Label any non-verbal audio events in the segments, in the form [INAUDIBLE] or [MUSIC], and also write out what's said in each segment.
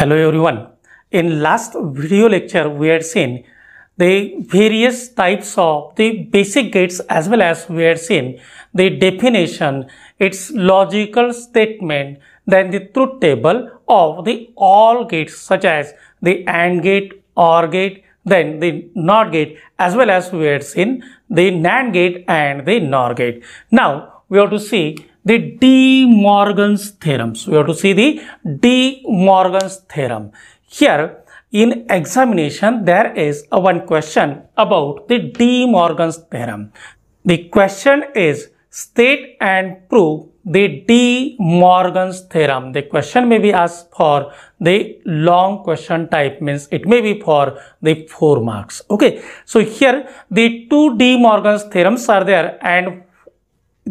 Hello everyone. In last video lecture we had seen the various types of the basic gates as well as we had seen the definition, its logical statement, then the truth table of the all gates such as the AND gate, OR gate, then the NOT gate as well as we had seen the NAND gate and the NOR gate. Now we have to see the De Morgan's theorem. So, we have to see the De Morgan's theorem. Here, in examination, there is a one question about the De Morgan's theorem. The question is, state and prove the De Morgan's theorem. The question may be asked for the long question type means it may be for the 4 marks. Okay. So here the two De Morgan's theorems are there and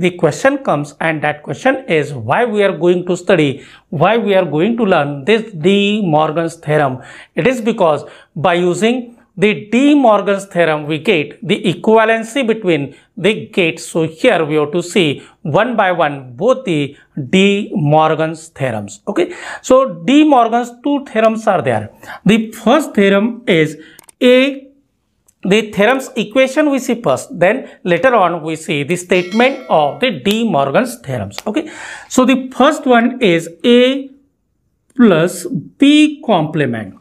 the question comes and that question is why we are going to study, why we are going to learn this De Morgan's theorem. It is because by using the De Morgan's theorem we get the equivalency between the gates. So here we have to see one by one both the De Morgan's theorems. Okay. So De Morgan's two theorems are there. The first theorem is A the theorem's equation we see first then later on we see the statement of the De Morgan's theorems okay so the first one is a plus b complement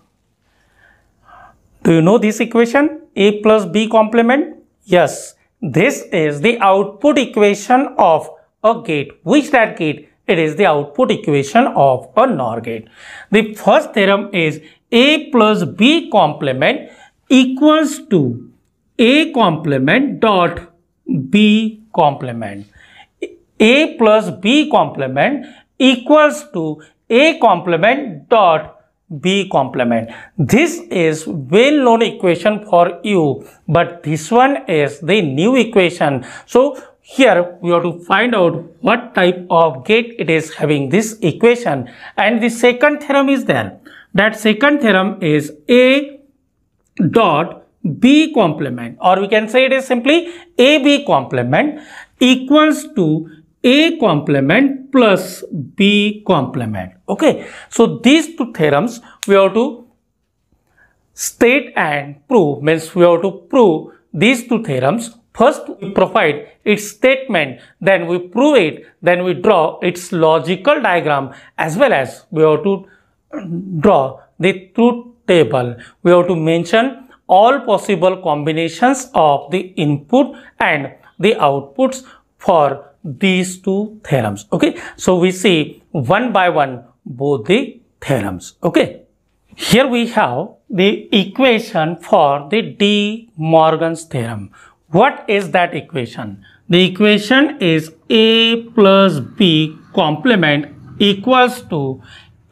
do you know this equation a plus b complement yes this is the output equation of a gate which that gate it is the output equation of a NOR gate the first theorem is a plus b complement equals to A complement dot B complement. A plus B complement equals to A complement dot B complement. This is well known equation for you, but this one is the new equation. So here we have to find out what type of gate it is having this equation. And the second theorem is there. That second theorem is A dot B complement or we can say it is simply AB complement equals to A complement plus B complement. Okay. So these two theorems we have to state and prove means we have to prove these two theorems. First we provide its statement, then we prove it, then we draw its logical diagram as well as we have to draw the truth table. We have to mention all possible combinations of the input and the outputs for these two theorems. Okay, so we see one by one both the theorems. Okay, here we have the equation for the De Morgan's theorem. What is that equation? The equation is A plus B complement equals to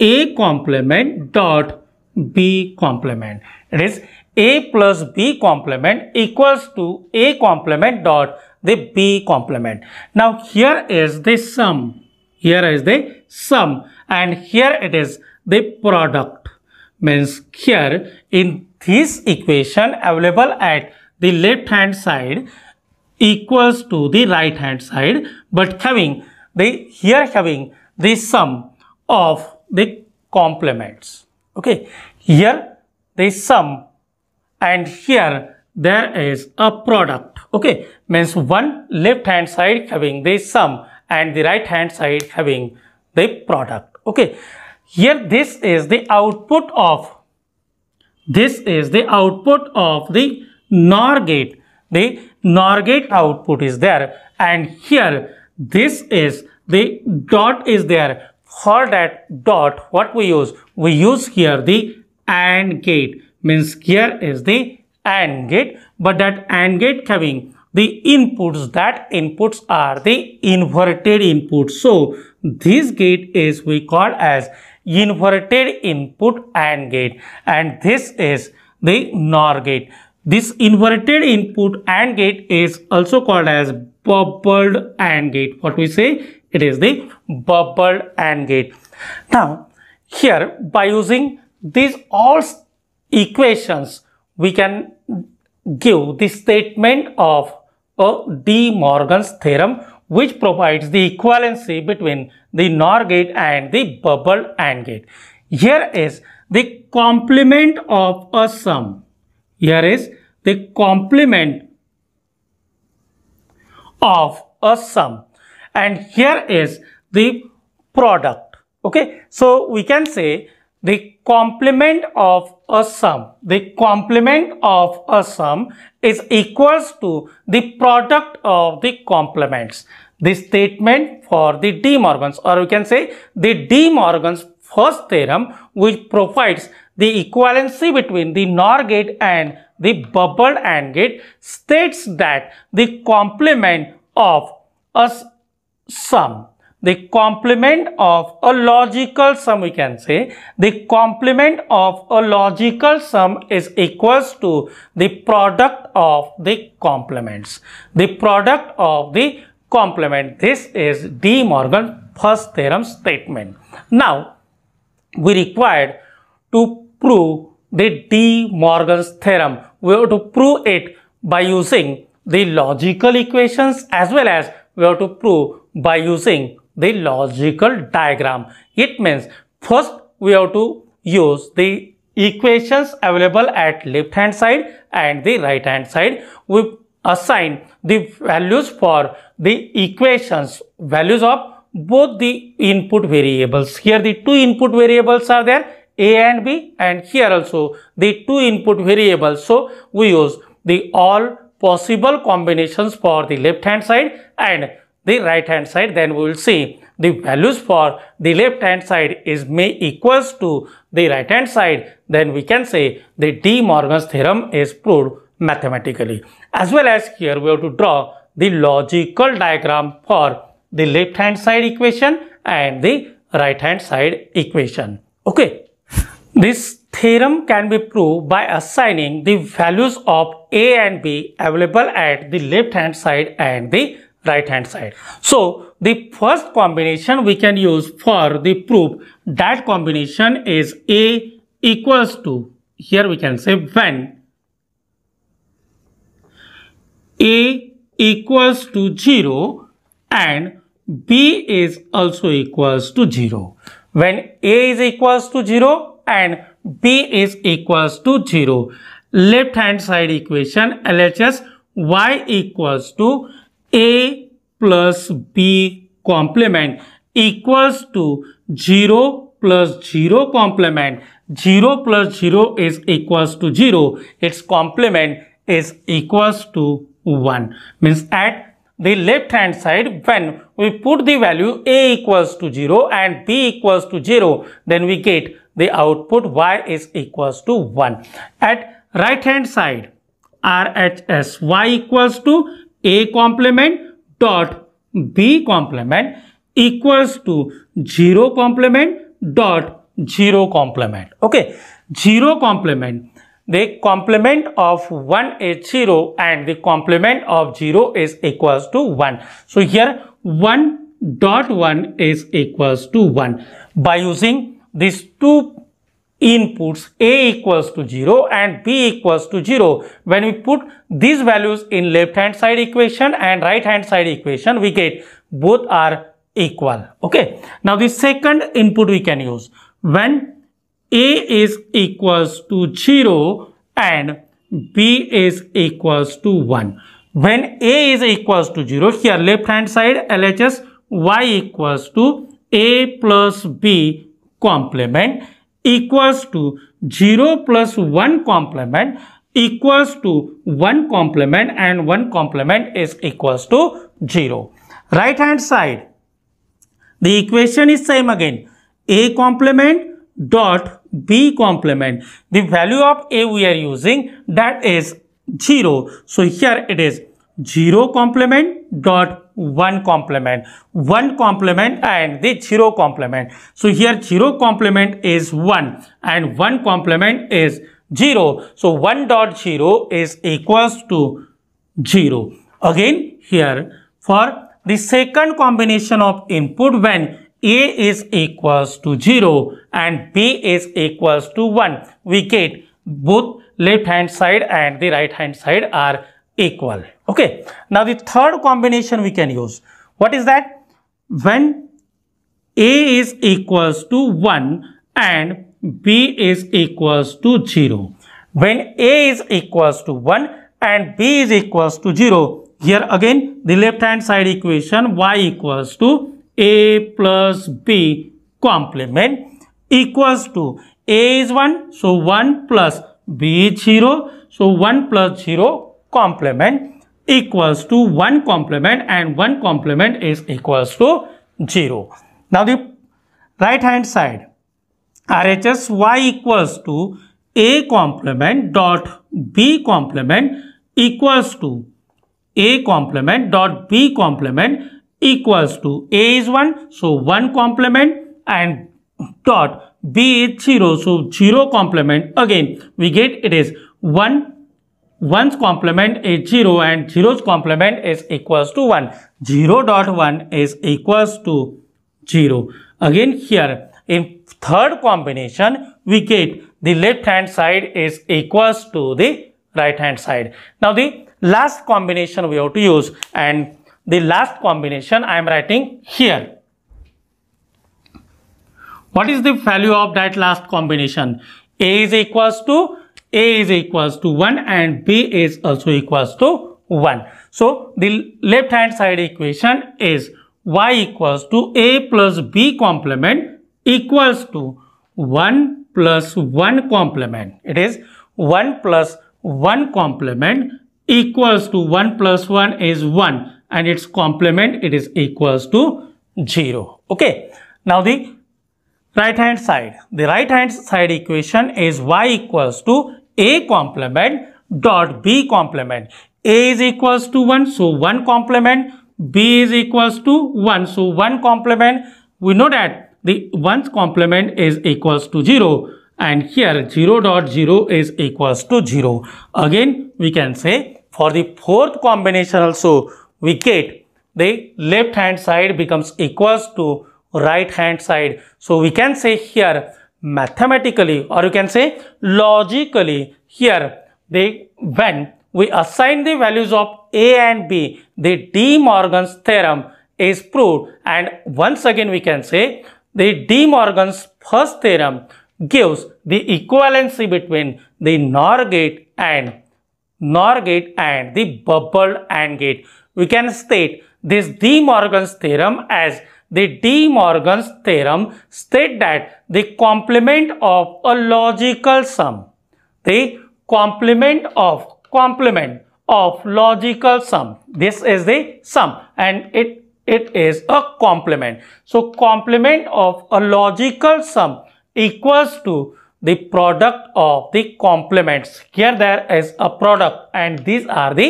A complement dot B complement. It is A plus B complement equals to A complement dot the B complement. Now here is the sum. Here is the sum and here it is the product. Means here in this equation available at the left hand side equals to the right hand side but having the here having the sum of the complements okay here there is sum and here there is a product okay means one left hand side having the sum and the right hand side having the product okay here this is the output of this is the output of the NOR gate the NOR gate output is there and here this is the dot is there for that dot what we use we use here the AND gate means here is the AND gate but that AND gate having the inputs that inputs are the inverted inputs so this gate is we call as inverted input AND gate and this is the NOR gate this inverted input AND gate is also called as bubbled AND gate what we say it is the bubbled AND gate. Now, here by using these all equations, we can give the statement of De Morgan's theorem which provides the equivalency between the NOR gate and the bubbled AND gate. Here is the complement of a sum. Here is the complement of a sum and here is the product okay so we can say the complement of a sum the complement of a sum is equals to the product of the complements the statement for the de morgan's or we can say the de morgan's first theorem which provides the equivalency between the NOR gate and the bubbled AND gate states that the complement of a sum. The complement of a logical sum we can say. The complement of a logical sum is equals to the product of the complements. The product of the complement. This is De Morgan first theorem statement. Now, we required to prove the De Morgan's theorem. We have to prove it by using the logical equations as well as we have to prove by using the logical diagram. It means first we have to use the equations available at left hand side and the right hand side. We assign the values for the equations values of both the input variables. Here the two input variables are there a and b and here also the two input variables. So we use the all possible combinations for the left hand side and the right hand side then we will see the values for the left hand side is may equals to the right hand side then we can say the De Morgan's theorem is proved mathematically as well as here we have to draw the logical diagram for the left hand side equation and the right hand side equation okay this theorem can be proved by assigning the values of a and b available at the left hand side and the right hand side. So the first combination we can use for the proof that combination is A equals to here we can say when A equals to 0 and B is also equals to 0. When A is equals to 0 and B is equals to 0. Left hand side equation LHS Y equals to a plus b complement equals to 0 plus 0 complement 0 plus 0 is equals to 0 its complement is equals to 1 means at the left hand side when we put the value a equals to 0 and b equals to 0 then we get the output y is equals to 1 at right hand side rhs y equals to a complement dot B complement equals to 0 complement dot 0 complement. Okay, 0 complement. The complement of 1 is 0 and the complement of 0 is equals to 1. So here 1 dot 1 is equals to 1. By using these two inputs A equals to 0 and B equals to 0. When we put these values in left hand side equation and right hand side equation, we get both are equal. Okay. Now the second input we can use. When A is equals to 0 and B is equals to 1. When A is equals to 0, here left hand side LHS Y equals to A plus B complement equals to 0 plus 1 complement equals to 1 complement and 1 complement is equals to 0. Right hand side, the equation is same again. A complement dot B complement. The value of A we are using that is 0. So here it is 0 complement dot 1 complement 1 complement and the 0 complement so here 0 complement is 1 and 1 complement is 0 so 1 dot 0 is equals to 0 again here for the second combination of input when a is equals to 0 and b is equals to 1 we get both left hand side and the right hand side are equal okay now the third combination we can use what is that when a is equals to 1 and b is equals to 0 when a is equals to 1 and b is equals to 0 here again the left hand side equation y equals to a plus b complement equals to a is 1 so 1 plus b is 0 so 1 plus 0 complement equals to 1 complement and 1 complement is equals to 0. Now the right hand side RHS Y equals to A complement dot B complement equals to A complement dot B complement equals to A is 1 so 1 complement and dot B is 0 so 0 complement again we get it is 1 1's complement is 0 and 0's complement is equals to 1. 0 dot 1 is equals to 0. Again here in third combination we get the left hand side is equals to the right hand side. Now the last combination we have to use and the last combination I am writing here. What is the value of that last combination? A is equals to a is equals to 1 and B is also equals to 1. So the left hand side equation is y equals to A plus B complement equals to 1 plus 1 complement. It is 1 plus 1 complement equals to 1 plus 1 is 1 and its complement it is equals to 0. Okay. Now the right hand side. The right hand side equation is y equals to a complement dot B complement. A is equals to 1, so 1 complement. B is equals to 1, so 1 complement. We know that the 1's complement is equals to 0 and here 0 dot 0 is equals to 0. Again, we can say for the fourth combination also, we get the left hand side becomes equals to right hand side. So we can say here mathematically or you can say logically here they when we assign the values of a and b the de morgan's theorem is proved and once again we can say the de morgan's first theorem gives the equivalency between the NOR gate and NOR gate and the bubbled AND gate. We can state this De Morgan's theorem as the De Morgan's theorem state that the complement of a logical sum, the complement of complement of logical sum, this is the sum and it it is a complement. So complement of a logical sum equals to the product of the complements. Here there is a product and these are the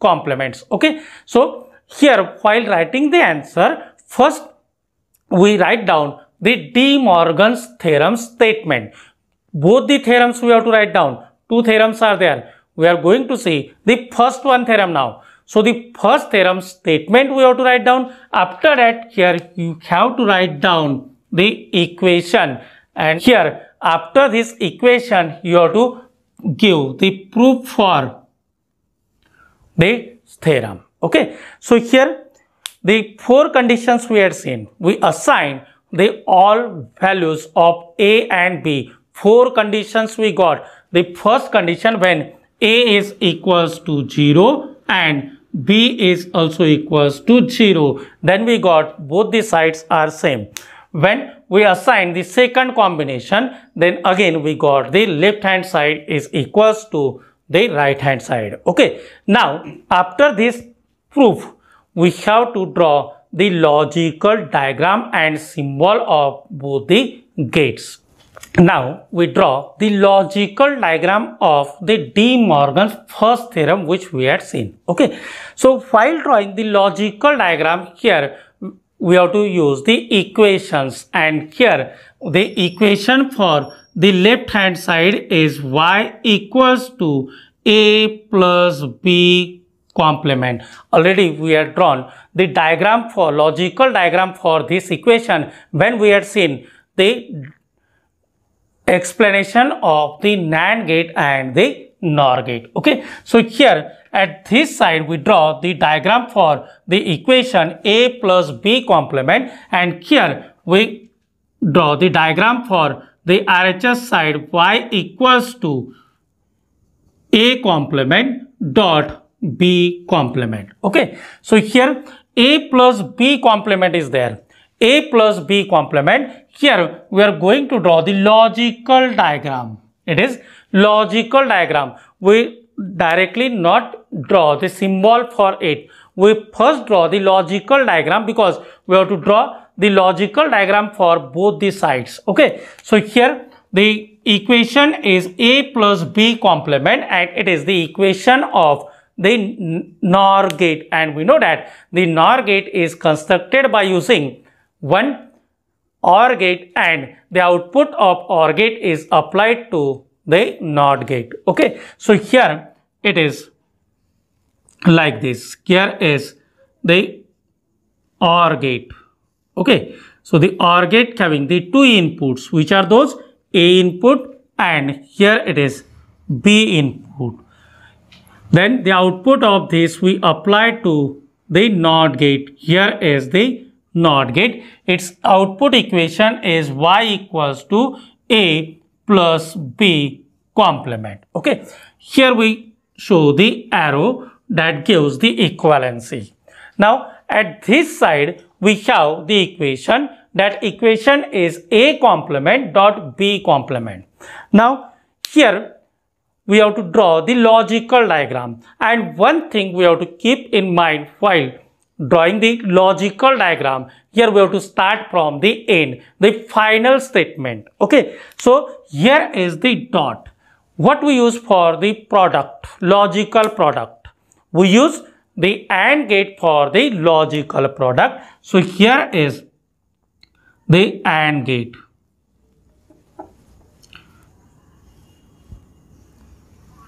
complements. Okay. So here while writing the answer, first we write down the De Morgan's theorem statement. Both the theorems we have to write down. Two theorems are there. We are going to see the first one theorem now. So the first theorem statement we have to write down. After that here you have to write down the equation and here after this equation you have to give the proof for the theorem. Okay. So here the four conditions we had seen, we assign the all values of A and B. Four conditions we got. The first condition when A is equals to 0 and B is also equals to 0. Then we got both the sides are same. When we assign the second combination, then again we got the left hand side is equals to the right hand side. Okay. Now, after this proof, we have to draw the logical diagram and symbol of both the gates. Now we draw the logical diagram of the De Morgan's first theorem which we had seen. Okay. So while drawing the logical diagram here, we have to use the equations and here the equation for the left hand side is y equals to a plus b complement. Already we had drawn the diagram for logical diagram for this equation when we had seen the explanation of the NAND gate and the NOR gate. Okay. So here at this side we draw the diagram for the equation A plus B complement and here we draw the diagram for the RHS side y equals to A complement dot B complement. Okay. So here A plus B complement is there. A plus B complement. Here we are going to draw the logical diagram. It is logical diagram. We directly not draw the symbol for it. We first draw the logical diagram because we have to draw the logical diagram for both the sides. Okay. So here the equation is A plus B complement and it is the equation of the NOR gate and we know that the NOR gate is constructed by using one OR gate and the output of OR gate is applied to the NOT gate. Okay, so here it is like this. Here is the OR gate. Okay, so the OR gate having the two inputs which are those A input and here it is B input. Then the output of this we apply to the NOT gate. Here is the NOT gate. Its output equation is y equals to a plus b complement. Okay. Here we show the arrow that gives the equivalency. Now at this side we have the equation. That equation is a complement dot b complement. Now here we have to draw the logical diagram. And one thing we have to keep in mind while drawing the logical diagram, here we have to start from the end, the final statement. Okay, so here is the dot. What we use for the product, logical product? We use the AND gate for the logical product. So here is the AND gate.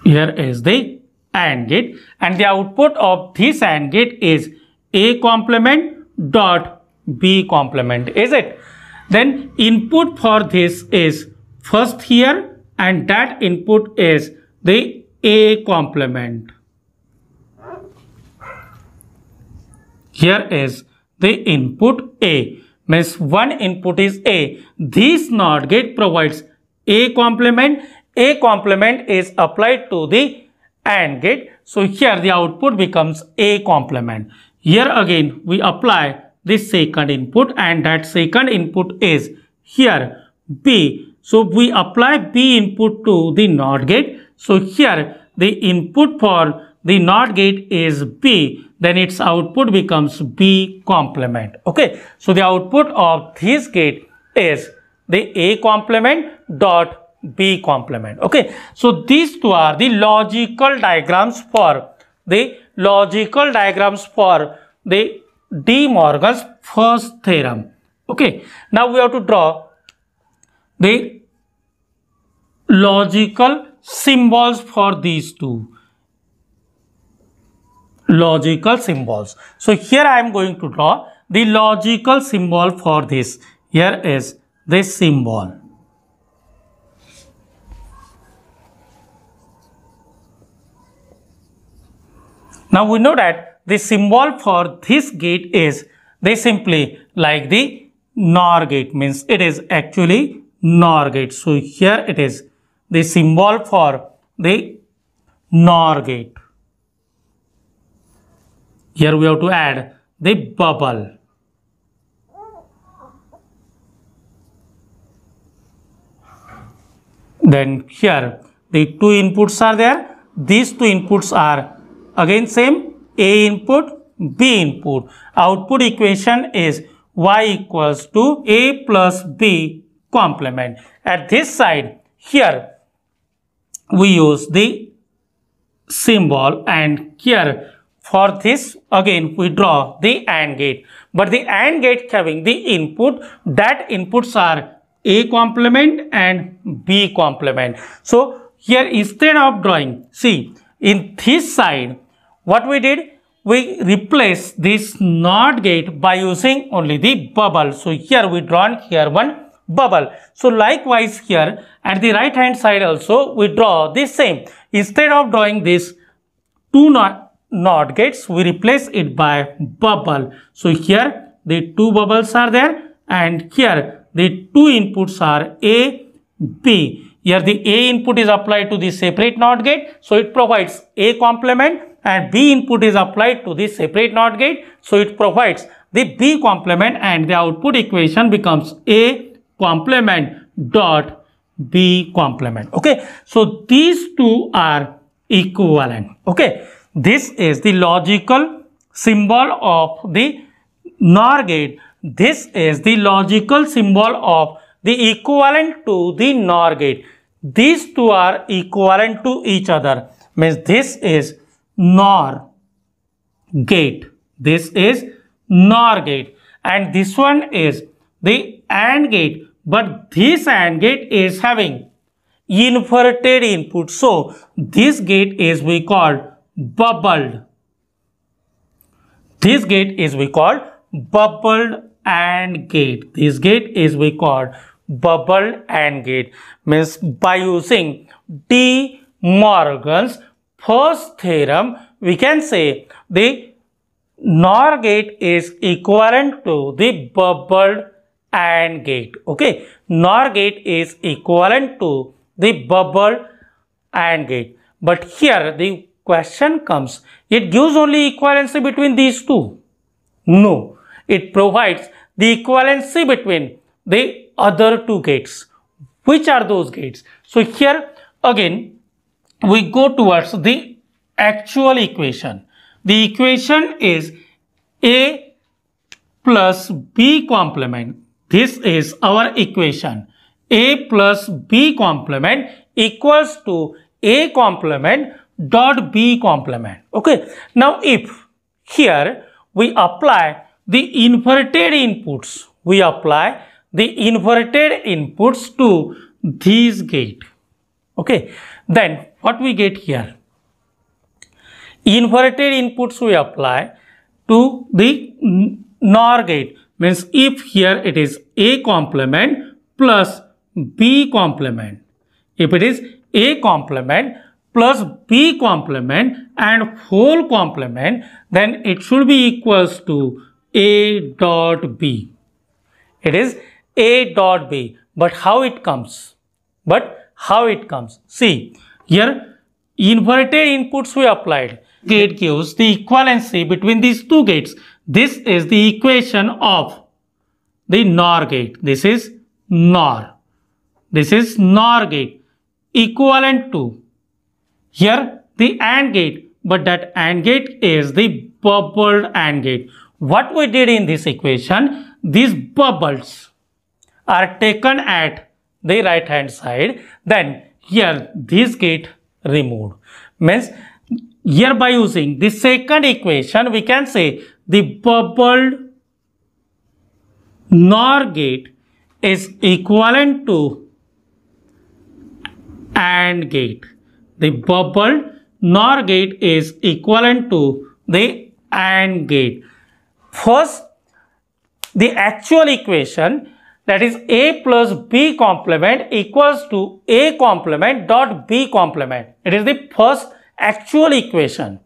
Here is the AND gate and the output of this AND gate is A complement dot B complement is it? Then input for this is first here and that input is the A complement. Here is the input A means one input is A. This NOT gate provides A complement a complement is applied to the AND gate. So here the output becomes A complement. Here again we apply this second input and that second input is here B. So we apply B input to the NOT gate. So here the input for the NOT gate is B, then its output becomes B complement. Okay, so the output of this gate is the A complement dot B complement. Okay. So these two are the logical diagrams for the logical diagrams for the De Morgan's first theorem. Okay. Now we have to draw the logical symbols for these two logical symbols. So here I am going to draw the logical symbol for this. Here is this symbol. Now we know that the symbol for this gate is they simply like the NOR gate means it is actually NOR gate. So here it is the symbol for the NOR gate. Here we have to add the bubble. Then here the two inputs are there. These two inputs are again same A input, B input. Output equation is Y equals to A plus B complement. At this side, here we use the symbol and here for this again we draw the AND gate. But the AND gate having the input, that inputs are A complement and B complement. So here instead of drawing, see in this side what we did? We replace this NOT gate by using only the bubble. So here we drawn here one bubble. So likewise here at the right hand side also we draw the same. Instead of drawing this two NOT, NOT gates we replace it by bubble. So here the two bubbles are there and here the two inputs are A, B. Here the A input is applied to the separate NOT gate. So it provides A complement and B input is applied to the separate NOT gate. So it provides the B complement and the output equation becomes A complement dot B complement. Okay. So these two are equivalent. Okay. This is the logical symbol of the NOR gate. This is the logical symbol of the equivalent to the NOR gate. These two are equivalent to each other. Means this is NOR gate. This is NOR gate and this one is the AND gate. But this AND gate is having inverted input. So this gate is we called bubbled. This gate is we called bubbled AND gate. This gate is we called bubbled AND gate. Means by using De Morgan's first theorem, we can say the NOR gate is equivalent to the bubbled AND gate. Okay, NOR gate is equivalent to the bubbled AND gate. But here the question comes, it gives only equivalency between these two. No, it provides the equivalency between the other two gates. Which are those gates? So here again, we go towards the actual equation. The equation is A plus B complement. This is our equation. A plus B complement equals to A complement dot B complement. Okay. Now, if here we apply the inverted inputs, we apply the inverted inputs to these gate. Okay. Then what we get here inverted inputs we apply to the NOR gate means if here it is A complement plus B complement. If it is A complement plus B complement and whole complement then it should be equals to A dot B. It is A dot B but how it comes? But how it comes? See here inverted inputs we applied. Gate gives the equivalency between these two gates. This is the equation of the NOR gate. This is NOR. This is NOR gate equivalent to here the AND gate but that AND gate is the bubbled AND gate. What we did in this equation, these bubbles are taken at the right hand side then here this get removed means here by using the second equation we can say the bubbled NOR gate is equivalent to AND gate. The bubbled NOR gate is equivalent to the AND gate. First, the actual equation that is A plus B complement equals to A complement dot B complement. It is the first actual equation.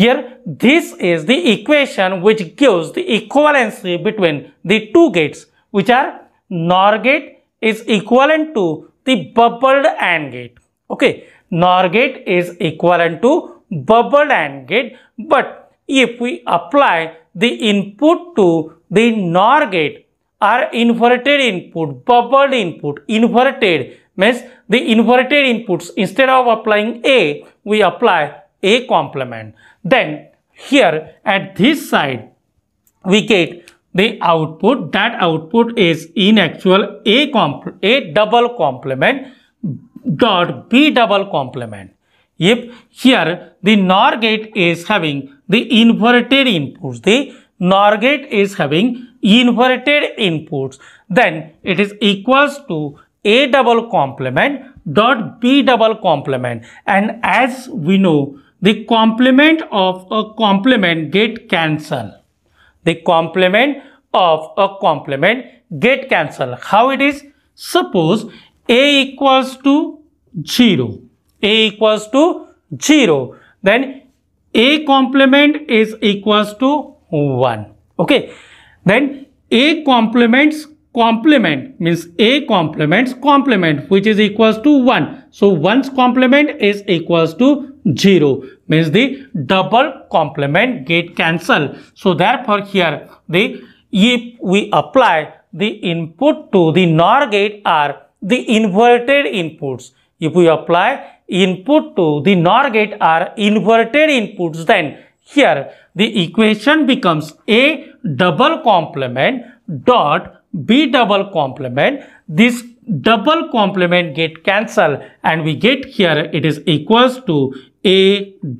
Here, this is the equation which gives the equivalency between the two gates, which are NOR gate is equivalent to the bubbled AND gate. Okay, NOR gate is equivalent to bubbled AND gate, but if we apply the input to the NOR gate, are inverted input, bubbled input, inverted means the inverted inputs instead of applying A, we apply A complement. Then here at this side, we get the output that output is in actual A, comp A double complement dot B double complement. If here the NOR gate is having the inverted inputs, the NOR gate is having inverted inputs then it is equals to a double complement dot b double complement and as we know the complement of a complement get cancelled the complement of a complement get cancelled how it is suppose a equals to 0 a equals to 0 then a complement is equals to 1 okay then A complements complement means A complements complement which is equals to 1. So 1's complement is equals to 0 means the double complement get cancelled. So therefore here the if we apply the input to the NOR gate are the inverted inputs. If we apply input to the NOR gate are inverted inputs then here the equation becomes A double complement dot B double complement. This double complement get cancelled and we get here it is equals to A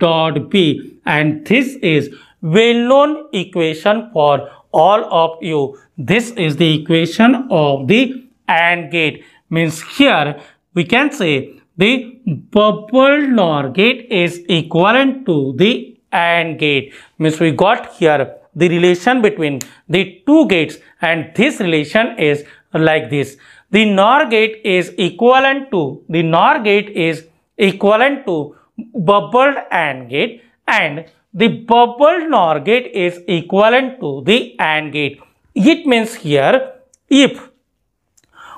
dot B and this is well-known equation for all of you. This is the equation of the AND gate means here we can say the bubble NOR gate is equivalent to the AND gate means we got here the relation between the two gates and this relation is like this. The NOR gate is equivalent to the NOR gate is equivalent to bubbled AND gate and the bubbled NOR gate is equivalent to the AND gate. It means here if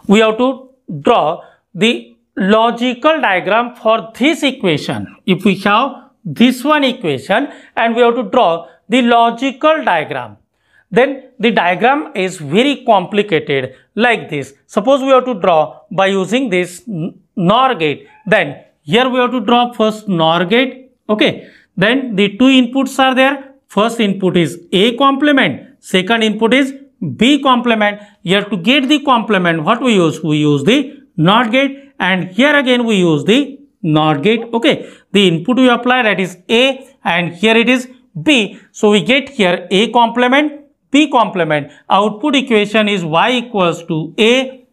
we have to draw the logical diagram for this equation if we have this one equation and we have to draw the logical diagram. Then the diagram is very complicated like this. Suppose we have to draw by using this NOR gate. Then here we have to draw first NOR gate. Okay. Then the two inputs are there. First input is A complement. Second input is B complement. Here to get the complement what we use? We use the NOT gate and here again we use the NOT gate. Okay, the input we apply that is A and here it is B. So we get here A complement, B complement. Output equation is Y equals to A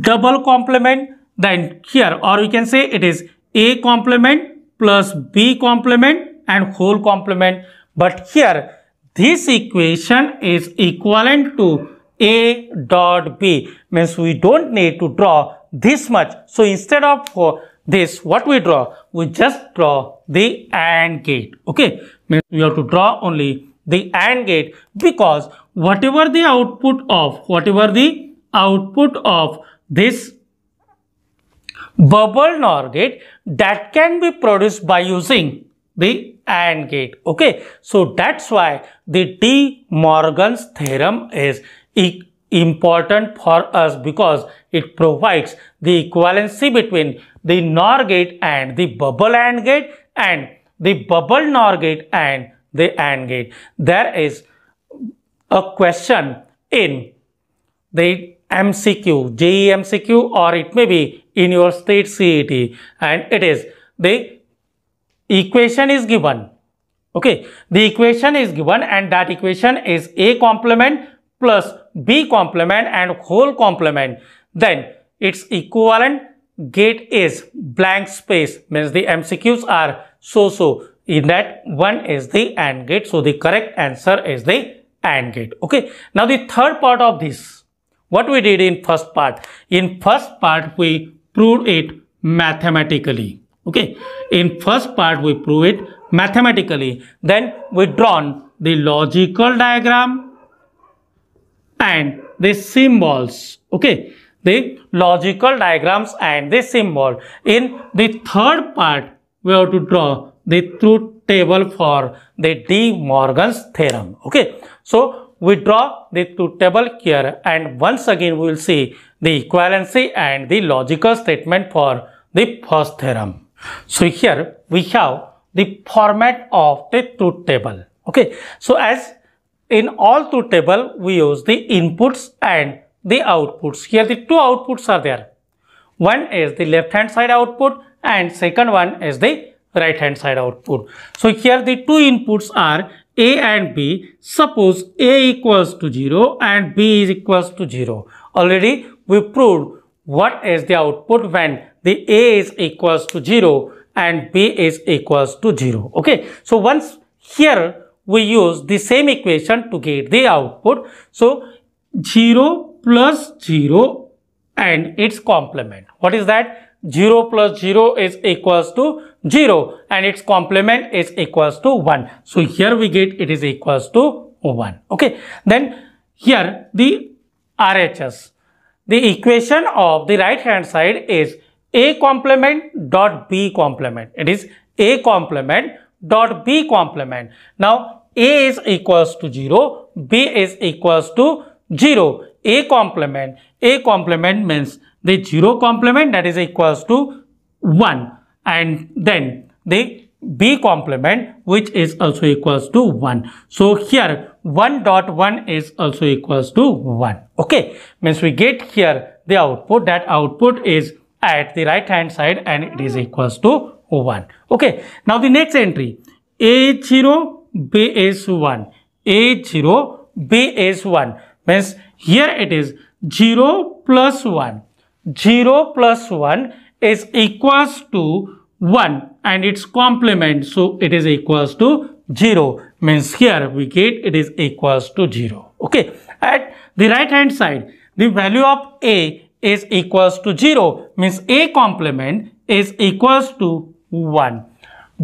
double complement then here or we can say it is A complement plus B complement and whole complement. But here this equation is equivalent to A dot B means we don't need to draw this much. So instead of uh, this, what we draw? We just draw the AND gate. Okay. Means we have to draw only the AND gate because whatever the output of, whatever the output of this bubble NOR gate that can be produced by using the AND gate. Okay. So that's why the D Morgan's theorem is equal important for us because it provides the equivalency between the NOR gate and the bubble AND gate and the bubble NOR gate and the AND gate. There is a question in the MCQ, JE MCQ or it may be in your state CET and it is the equation is given okay the equation is given and that equation is a complement plus B complement and whole complement, then its equivalent gate is blank space means the MCQs are so-so in that one is the AND gate. So the correct answer is the AND gate. Okay. Now the third part of this, what we did in first part? In first part, we proved it mathematically. Okay. In first part, we prove it mathematically. Then we drawn the logical diagram and the symbols okay the logical diagrams and the symbol in the third part we have to draw the truth table for the de morgan's theorem okay so we draw the truth table here and once again we will see the equivalency and the logical statement for the first theorem so here we have the format of the truth table okay so as in all two table, we use the inputs and the outputs. Here the two outputs are there. One is the left hand side output and second one is the right hand side output. So here the two inputs are A and B. Suppose A equals to 0 and B is equals to 0. Already we proved what is the output when the A is equals to 0 and B is equals to 0. Okay. So once here we use the same equation to get the output. So 0 plus 0 and its complement. What is that? 0 plus 0 is equals to 0 and its complement is equals to 1. So here we get it is equals to 1. Okay. Then here the RHS. The equation of the right hand side is A complement dot B complement. It is A complement dot B complement. Now A is equals to 0, B is equals to 0. A complement, A complement means the 0 complement that is equals to 1 and then the B complement which is also equals to 1. So here 1 dot 1 is also equals to 1. Okay, means we get here the output that output is at the right hand side and it is equals to 1. Okay, now the next entry A0 BS1. A0 BS1 means here it is 0 plus 1. 0 plus 1 is equals to 1 and its complement so it is equals to 0 means here we get it is equals to 0 okay at the right hand side the value of a is equals to 0 means a complement is equals to 1.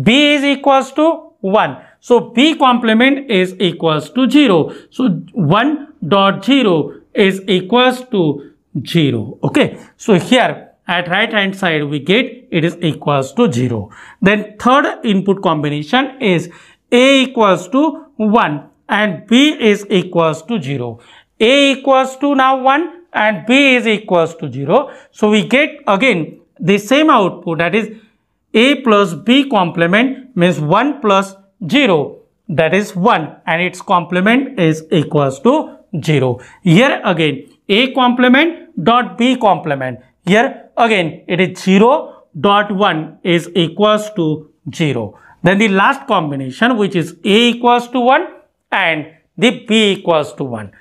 B is equals to 1. So B complement is equals to 0. So 1 dot 0 is equals to 0. Okay. So here at right hand side we get it is equals to 0. Then third input combination is A equals to 1 and B is equals to 0. A equals to now 1 and B is equals to 0. So we get again the same output that is a plus B complement means 1 plus 0 that is 1 and its complement is equals to 0. Here again A complement dot B complement. Here again it is 0 dot 1 is equals to 0. Then the last combination which is A equals to 1 and the B equals to 1.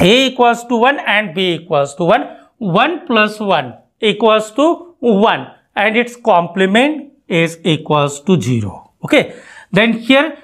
A equals to 1 and B equals to 1. 1 plus 1 equals to 1 and its complement is equals to 0. Okay. Then here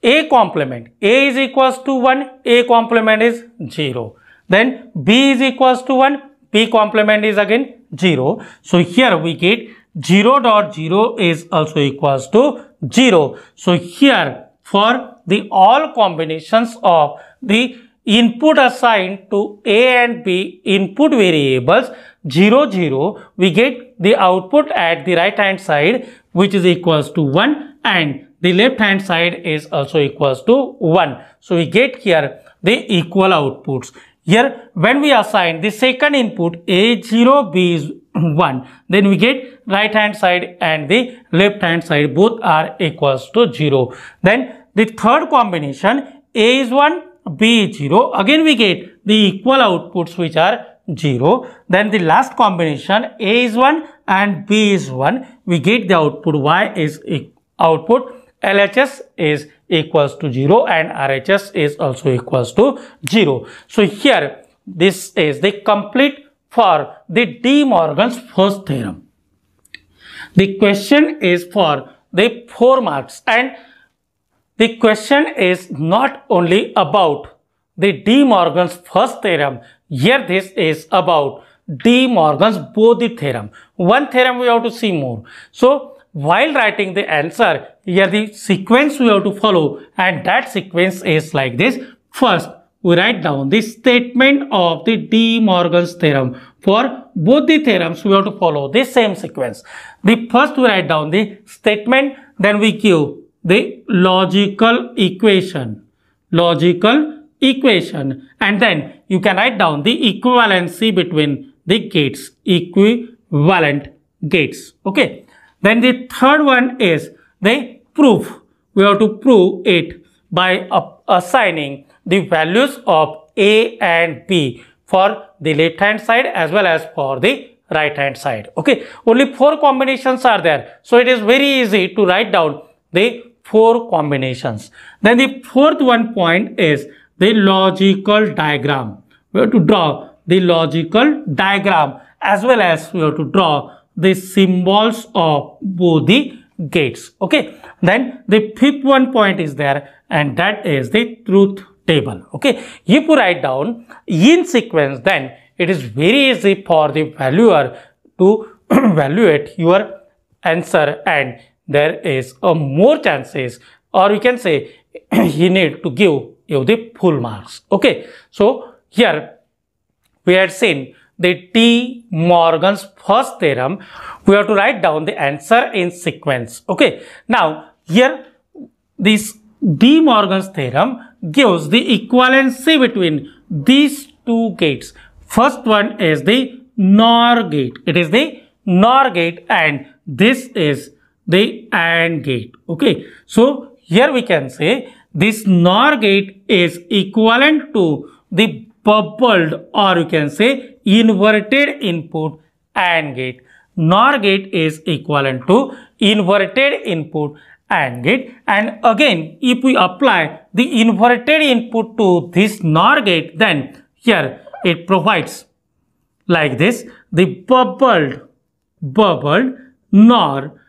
A complement, A is equals to 1, A complement is 0. Then B is equals to 1, B complement is again 0. So here we get 0 dot 0 is also equals to 0. So here for the all combinations of the input assigned to A and B input variables 0 0 we get the output at the right hand side which is equals to 1 and the left hand side is also equals to 1. So we get here the equal outputs. Here when we assign the second input A0, B is 1 then we get right hand side and the left hand side both are equals to 0. Then the third combination A is 1, B is 0 again we get the equal outputs which are 0 then the last combination a is 1 and b is 1 we get the output y is e output LHS is equals to 0 and RHS is also equals to 0. So here this is the complete for the De Morgan's first theorem. The question is for the 4 marks and the question is not only about the De Morgan's first theorem here this is about De Morgan's Bode theorem. One theorem we have to see more. So while writing the answer, here the sequence we have to follow and that sequence is like this. First, we write down the statement of the De Morgan's theorem. For both the theorems, we have to follow the same sequence. The first we write down the statement, then we give the logical equation. Logical equation and then you can write down the equivalency between the gates equivalent gates okay then the third one is the proof we have to prove it by assigning the values of a and b for the left hand side as well as for the right hand side okay only four combinations are there so it is very easy to write down the four combinations then the fourth one point is the logical diagram. We have to draw the logical diagram as well as we have to draw the symbols of both the gates. Okay. Then the fifth one point is there and that is the truth table. Okay. If you write down in sequence then it is very easy for the valuer to [CLEARS THROAT] evaluate your answer and there is a more chances or you can say [CLEARS THROAT] he need to give you the full marks. Okay. So here we had seen the T Morgan's first theorem. We have to write down the answer in sequence. Okay. Now here this De Morgan's theorem gives the equivalency between these two gates. First one is the NOR gate. It is the NOR gate and this is the AND gate. Okay. So here we can say this NOR gate is equivalent to the bubbled or you can say inverted input AND gate. NOR gate is equivalent to inverted input AND gate and again if we apply the inverted input to this NOR gate then here it provides like this the bubbled bubbled NOR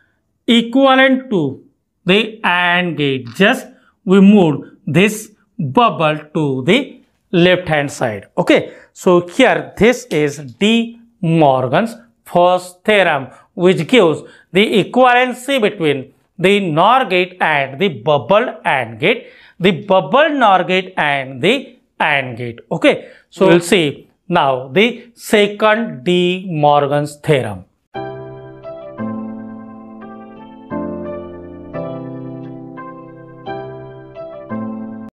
equivalent to the AND gate just we moved this bubble to the left hand side. Okay, so here this is De Morgan's first theorem which gives the equivalency between the NOR gate and the bubble AND gate, the bubble NOR gate and the AND gate. Okay, so we'll see now the second De Morgan's theorem.